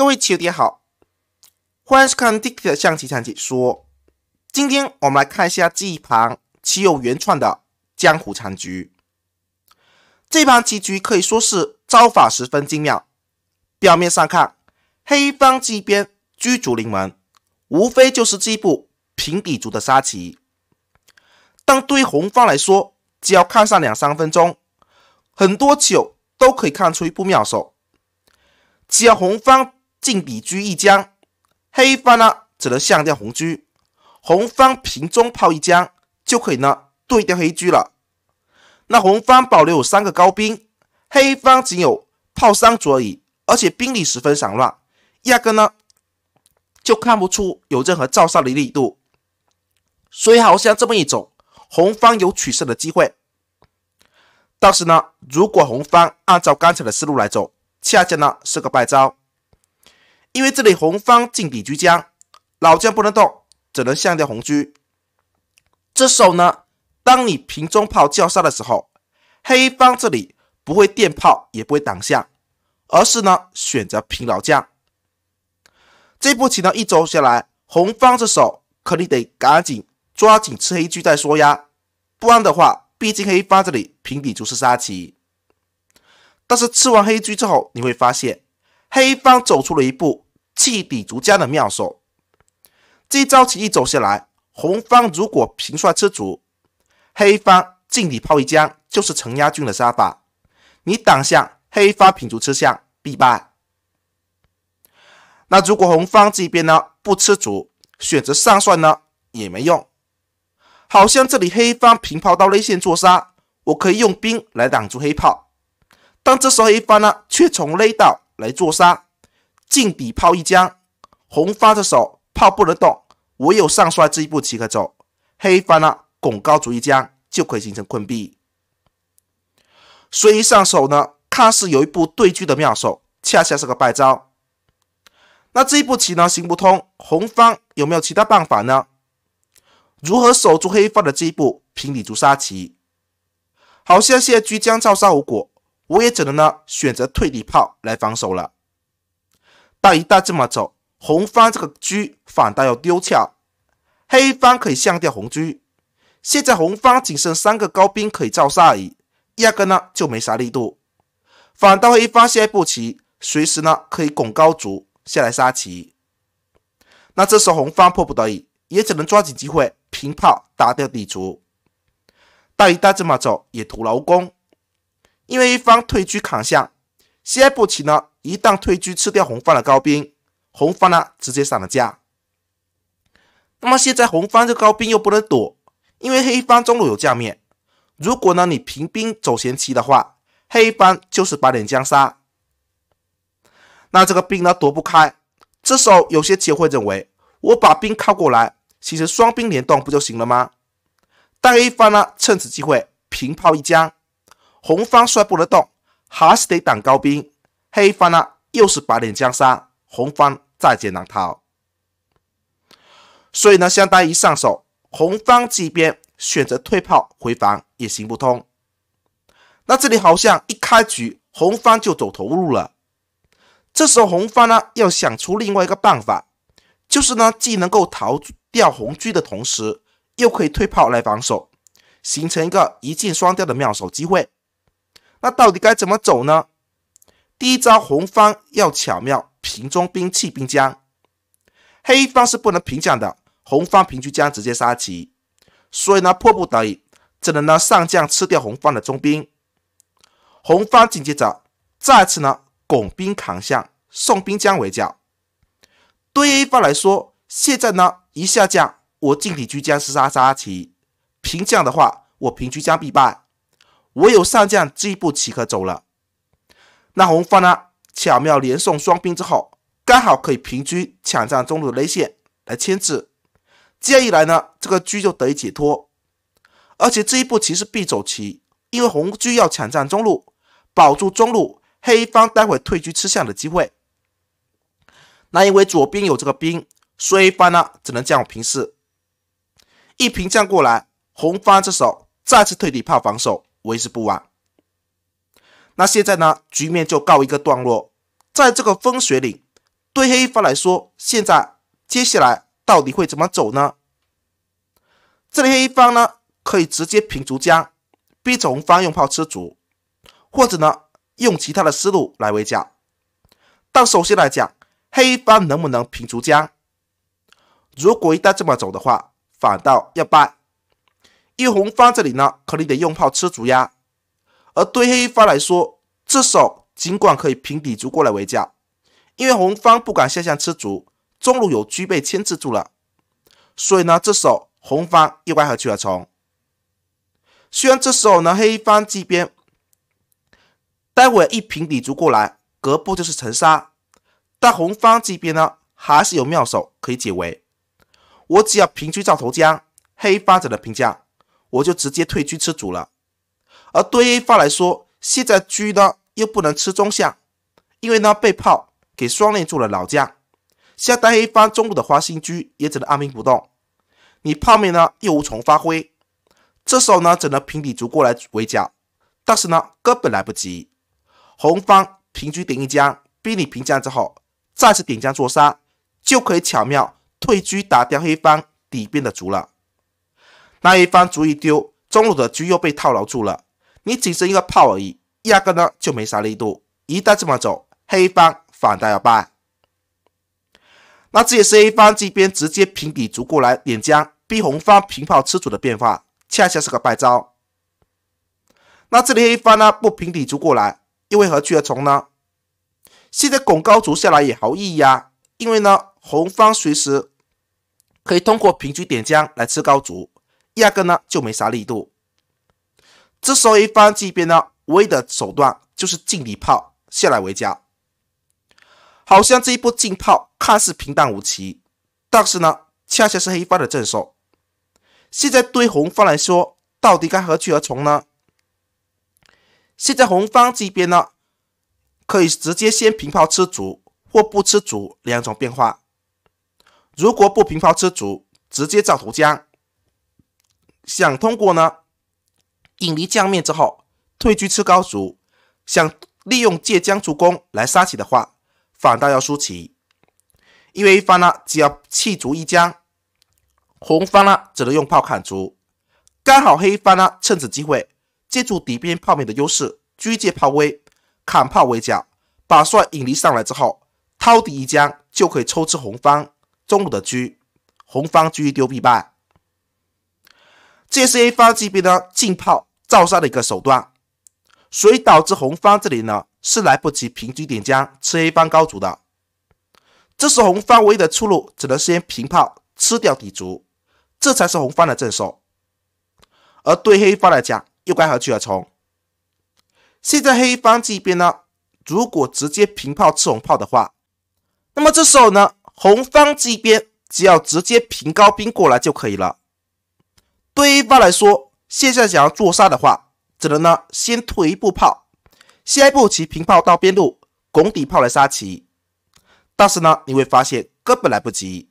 各位棋友，大家好，欢迎收看《迪克的象棋场解说。今天我们来看一下这一盘棋友原创的江湖残局。这盘棋局可以说是招法十分精妙。表面上看，黑方这边居竹临门，无非就是这一步平底足的杀棋。但对红方来说，只要看上两三分钟，很多球都可以看出一步妙手。只要红方。进比车一将，黑方呢只能象掉红车，红方平中炮一将就可以呢对掉黑车了。那红方保留有三个高兵，黑方仅有炮三而已，而且兵力十分散乱，压根呢就看不出有任何造杀的力度。所以好像这么一走，红方有取胜的机会。但是呢，如果红方按照刚才的思路来走，恰恰呢是个败招。因为这里红方进底卒将，老将不能动，只能象掉红车。这手呢，当你平中炮叫杀的时候，黑方这里不会垫炮，也不会挡象，而是呢选择平老将。这步棋呢，一走下来，红方这手肯定得赶紧抓紧吃黑车再说呀。不然的话，毕竟黑方这里平底就是杀棋。但是吃完黑车之后，你会发现。黑方走出了一步弃底卒将的妙手，这招棋一走下来，红方如果平帅吃卒，黑方进底炮一将就是承压军的杀法，你挡下黑方平卒吃象，必败。那如果红方这边呢不吃卒，选择上帅呢也没用。好像这里黑方平炮到内线做杀，我可以用兵来挡住黑炮，但这时候黑方呢却从肋道。来做杀，进底炮一将，红方的手炮不能动，唯有上帅这一步棋可走。黑方呢，拱高卒一将，就可以形成困毙。所以上手呢，看似有一步对车的妙手，恰恰是个败招。那这一步棋呢，行不通。红方有没有其他办法呢？如何守住黑方的这一步平底卒杀棋？好像现在车将照杀无果。我也只能呢选择退底炮来防守了。大一大这么走，红方这个车反倒要丢翘，黑方可以象掉红车。现在红方仅剩三个高兵可以照杀，压根呢就没啥力度。反倒黑方下一步棋，随时呢可以拱高卒下来杀棋。那这时候红方迫不得已，也只能抓紧机会平炮打掉底卒。大一大这么走也徒劳功。因为一方退居砍象，下一步棋呢？一旦退居吃掉红方的高兵，红方呢直接散了架。那么现在红方这高兵又不能躲，因为黑方中路有将面。如果呢你平兵走前棋的话，黑方就是把点将杀。那这个兵呢躲不开。这时候有些棋会认为我把兵靠过来，其实双兵联动不就行了吗？但黑方呢趁此机会平炮一将。红方摔不得动，还是得挡高兵。黑方呢，又是白脸江山，红方在劫难逃。所以呢，相当于上手，红方这边选择退炮回防也行不通。那这里好像一开局，红方就走投无路了。这时候红方呢，要想出另外一个办法，就是呢，既能够逃掉红车的同时，又可以退炮来防守，形成一个一箭双雕的妙手机会。那到底该怎么走呢？第一招，红方要巧妙平中兵弃兵将，黑方是不能平将的，红方平车将直接杀棋，所以呢，迫不得已只能呢上将吃掉红方的中兵，红方紧接着再次呢拱兵扛象，送兵将围剿。对于黑方来说，现在呢一下将，我进底车将是杀杀棋，平将的话，我平车将必败。唯有上将这一步棋可走了。那红方呢？巧妙连送双兵之后，刚好可以平车抢占中路的内线来牵制。这样一来呢，这个车就得以解脱。而且这一步棋是必走棋，因为红车要抢占中路，保住中路黑方待会退车吃象的机会。那因为左边有这个兵，所以方呢只能将我平士一平将过来。红方这时候再次退底炮防守。为时不晚。那现在呢，局面就告一个段落。在这个风水岭，对黑方来说，现在接下来到底会怎么走呢？这里黑方呢，可以直接平卒将，逼走红方用炮吃卒，或者呢，用其他的思路来围剿。但首先来讲，黑方能不能平卒将？如果一旦这么走的话，反倒要败。一红方这里呢，可能得用炮吃卒呀。而对黑方来说，这手尽管可以平底卒过来围剿，因为红方不敢下象吃卒，中路有车被牵制住了，所以呢，这手红方又该何去何从？虽然这时候呢，黑方这边待会一平底卒过来，隔步就是沉杀，但红方这边呢，还是有妙手可以解围，我只要平车照头将，黑方只能平将，我就直接退车吃卒了，而对于方来说，现在车呢又不能吃中下，因为呢被炮给双链住了老将，下在黑方中路的花心车也只能按兵不动，你炮面呢又无从发挥，这时候呢只能平底卒过来围剿，但是呢根本来不及，红方平车顶一将，逼你平将之后，再次点将捉杀，就可以巧妙退车打掉黑方底边的卒了。那一方卒一丢，中路的车又被套牢住了。你仅剩一个炮而已，压根呢就没啥力度。一旦这么走，黑方反倒要败。那这也是黑方这边直接平底卒过来点将，逼红方平炮吃卒的变化，恰恰是个败招。那这里黑方呢不平底卒过来，又为何去而从呢？现在拱高卒下来也毫无意义啊，因为呢红方随时可以通过平车点将来吃高卒。压根呢就没啥力度。这时候一方这边呢唯一的手段就是进底炮下来围剿。好像这一波进炮看似平淡无奇，但是呢恰恰是黑方的正手。现在对红方来说，到底该何去何从呢？现在红方这边呢可以直接先平炮吃卒，或不吃卒两种变化。如果不平炮吃卒，直接照图将。想通过呢引离将面之后退居吃高卒，想利用借将助攻来杀棋的话，反倒要输棋。因为黑方呢只要弃卒一将，红方呢只能用炮砍卒。刚好黑方呢趁此机会，借助底边炮面的优势，车借炮威砍炮围角，把帅引离上来之后，掏底一将就可以抽吃红方中路的车，红方车一丢必败。这是黑方这边呢，进炮造杀的一个手段，所以导致红方这里呢，是来不及平局点将吃黑方高卒的。这是红方唯一的出路，只能先平炮吃掉底卒，这才是红方的正手。而对黑方来讲，又该何去何从？现在黑方这边呢，如果直接平炮吃红炮的话，那么这时候呢，红方这边只要直接平高兵过来就可以了。对一方来说，现在想要做杀的话，只能呢先退一步炮，下一步棋平炮到边路拱底炮来杀棋。但是呢，你会发现根本来不及。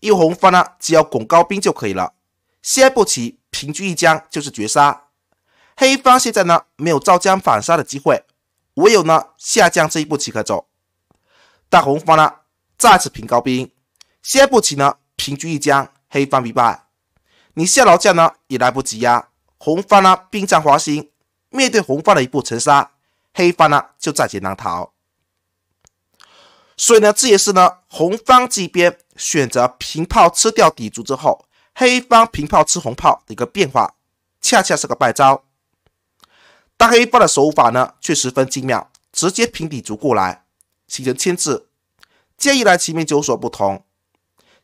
一红方呢，只要拱高兵就可以了。下一步棋平车一将就是绝杀。黑方现在呢没有照将反杀的机会，唯有呢下降这一步棋可走。大红方呢再次平高兵，下一步棋呢平车一将，黑方必败。你下老将呢也来不及呀。红方呢兵占华星，面对红方的一步沉杀，黑方呢就在劫难逃。所以呢，这也是呢红方这边选择平炮吃掉底卒之后，黑方平炮吃红炮的一个变化，恰恰是个败招。但黑方的手法呢却十分精妙，直接平底卒过来形成牵制，这样一来棋面就有所不同。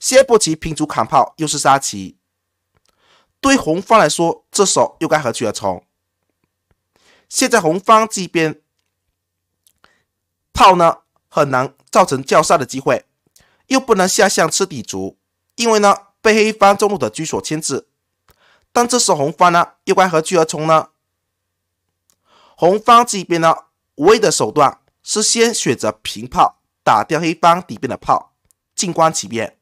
先不步棋平卒砍炮，又是杀棋。对红方来说，这手又该何去何从？现在红方这边炮呢，很难造成叫杀的机会，又不能下象吃底卒，因为呢被黑方中路的车所牵制。但这时红方呢，又该何去何从呢？红方这边呢，唯一的手段是先选择平炮打掉黑方底边的炮，静观其变。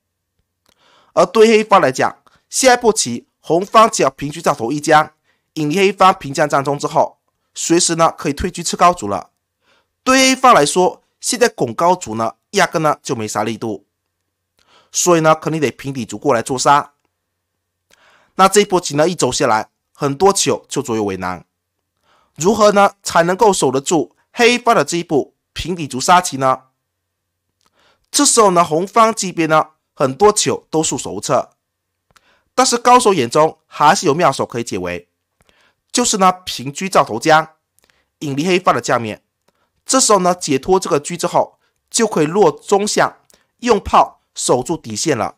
而对黑方来讲，下一步棋。红方只要平局占头一将，引黑方平将占中之后，随时呢可以退居吃高卒了。对黑方来说，现在拱高卒呢，压根呢就没啥力度，所以呢肯定得平底卒过来做杀。那这一波棋呢一走下来，很多球就左右为难。如何呢才能够守得住黑方的这一步平底卒杀棋呢？这时候呢红方这边呢很多球都束手无策。但是高手眼中还是有妙手可以解围，就是呢平车照头将引离黑方的将面。这时候呢解脱这个车之后，就可以落中象，用炮守住底线了。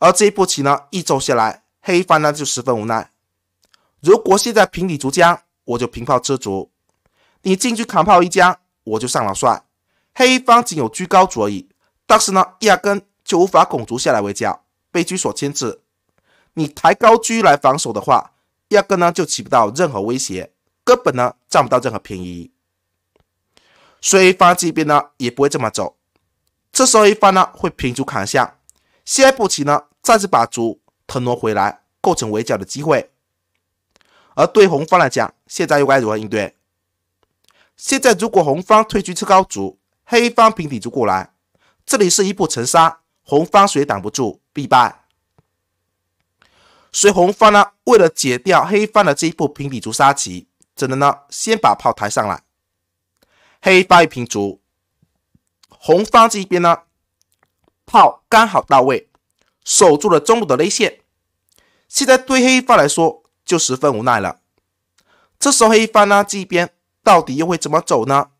而这一步棋呢，一走下来，黑方呢就十分无奈。如果现在平底卒将，我就平炮吃卒，你进去扛炮一将，我就上老帅。黑方仅有车高卒矣，但是呢压根就无法拱卒下来围将。被车所牵制，你抬高车来防守的话，压根呢就起不到任何威胁，根本呢占不到任何便宜。所以方这边呢也不会这么走，这时候一方呢会平卒砍象，一步棋呢，再次把卒腾挪回来，构成围剿的机会。而对红方来讲，现在又该如何应对？现在如果红方退车吃高卒，黑方平底卒过来，这里是一步成杀。红方谁挡不住必败，所以红方呢为了解掉黑方的这一步平底卒杀棋，只能呢先把炮抬上来。黑方一平卒，红方这一边呢炮刚好到位，守住了中路的肋线。现在对黑方来说就十分无奈了。这时候黑方呢这一边到底又会怎么走呢？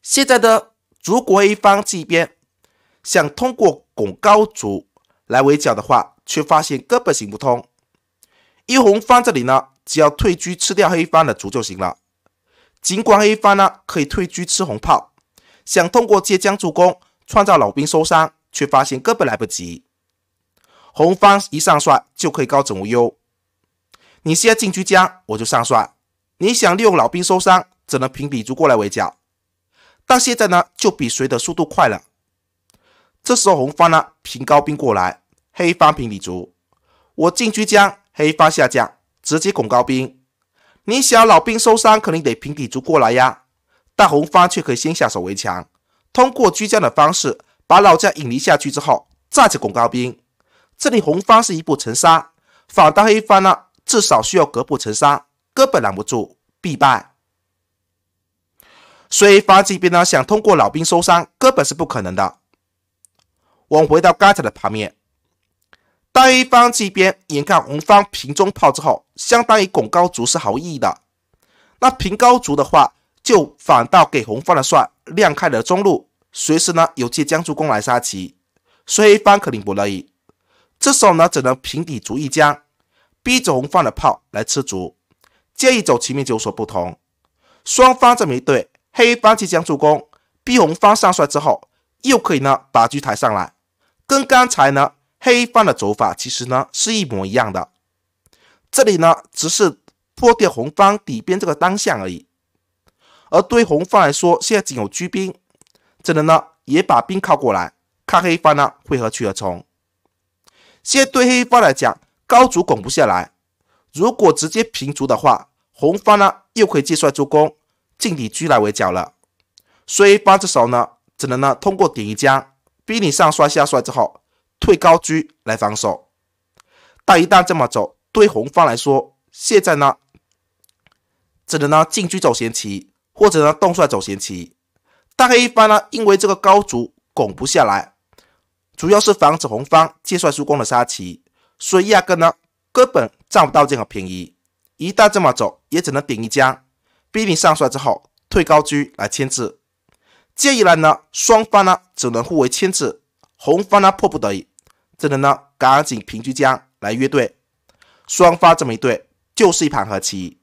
现在的如果黑方这一边。想通过拱高卒来围剿的话，却发现根本行不通。一红方这里呢，只要退车吃掉黑方的卒就行了。尽管黑方呢可以退车吃红炮，想通过借将助攻创造老兵受伤，却发现根本来不及。红方一上帅就可以高枕无忧。你先进车将，我就上帅。你想利用老兵受伤，只能凭比卒过来围剿。但现在呢，就比谁的速度快了。这时候红方呢平高兵过来，黑方平底卒，我进车将，黑方下将，直接拱高兵。你想老兵受伤，肯定得平底卒过来呀，但红方却可以先下手为强，通过车将的方式把老将引离下去之后，再次拱高兵。这里红方是一步成杀，反倒黑方呢，至少需要隔步成杀，根本拦不住，必败。所以方这兵呢想通过老兵受伤，根本是不可能的。我们回到刚才的盘面，一方这边眼看红方平中炮之后，相当于拱高卒是毫无意义的。那平高卒的话，就反倒给红方的帅亮开了中路，随时呢有借将助攻来杀棋。所黑方肯定不乐意，这时候呢只能平底卒一将，逼着红方的炮来吃卒。这一走棋面就有所不同。双方这么一对，黑方借将助攻，逼红方上帅之后，又可以呢把车抬上来。跟刚才呢黑方的走法其实呢是一模一样的，这里呢只是破掉红方底边这个单向而已。而对红方来说，现在仅有车兵，只能呢也把兵靠过来，看黑方呢会何去何从。现在对黑方来讲，高卒拱不下来，如果直接平卒的话，红方呢又可以计算助攻，进底车来围剿了。所以八子手呢，只能呢通过点一将。逼你上帅下帅之后退高车来防守，但一旦这么走，对红方来说，现在呢，只能呢进车走闲棋，或者呢动帅走闲棋。但黑方呢，因为这个高卒拱不下来，主要是防止红方借帅出宫的杀棋，所以压根呢根本占不到任何便宜。一旦这么走，也只能顶一将，逼你上帅之后退高车来牵制。这样一来呢，双方呢只能互为牵制，红方呢迫不得已，只能呢赶紧平车将来约对。双方这么一对，就是一盘和棋。